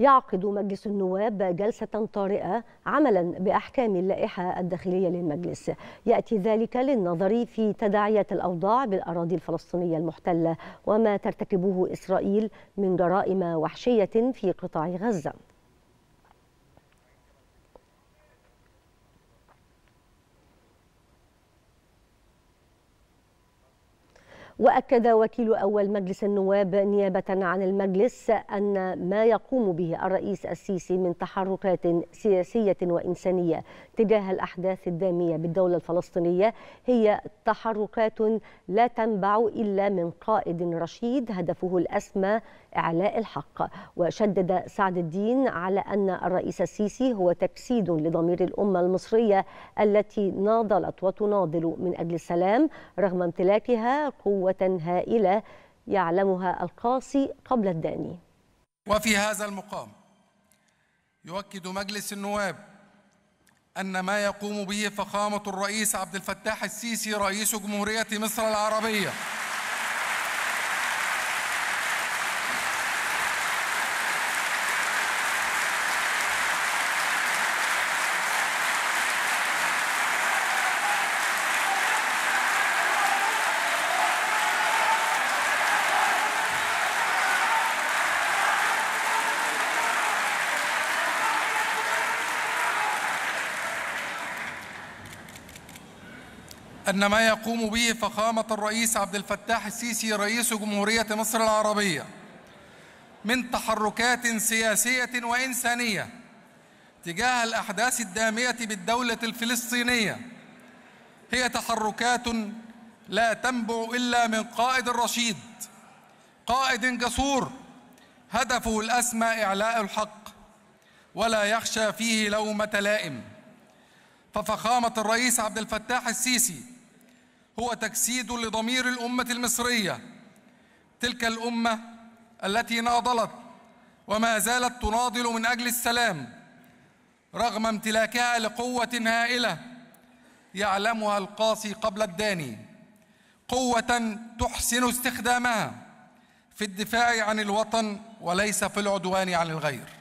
يعقد مجلس النواب جلسة طارئة عملا بأحكام اللائحة الداخلية للمجلس يأتي ذلك للنظر في تداعية الأوضاع بالأراضي الفلسطينية المحتلة وما ترتكبه إسرائيل من جرائم وحشية في قطاع غزة وأكد وكيل أول مجلس النواب نيابة عن المجلس أن ما يقوم به الرئيس السيسي من تحركات سياسية وإنسانية تجاه الأحداث الدامية بالدولة الفلسطينية هي تحركات لا تنبع إلا من قائد رشيد هدفه الأسمى إعلاء الحق وشدد سعد الدين على أن الرئيس السيسي هو تجسيد لضمير الأمة المصرية التي ناضلت وتناضل من أجل السلام رغم امتلاكها قوة هائلة يعلمها القاصي قبل الداني وفي هذا المقام يؤكد مجلس النواب أن ما يقوم به فخامة الرئيس عبد الفتاح السيسي رئيس جمهورية مصر العربية أن ما يقوم به فخامة الرئيس عبد الفتاح السيسي رئيس جمهورية مصر العربية من تحركات سياسية وإنسانية تجاه الأحداث الدامية بالدولة الفلسطينية هي تحركات لا تنبع إلا من قائد رشيد قائد جسور هدفه الأسمى إعلاء الحق ولا يخشى فيه لومة لائم ففخامة الرئيس عبد الفتاح السيسي هو تجسيد لضمير الأمة المصرية تلك الأمة التي ناضلت وما زالت تناضل من أجل السلام رغم امتلاكها لقوة هائلة يعلمها القاسي قبل الداني قوة تحسن استخدامها في الدفاع عن الوطن وليس في العدوان عن الغير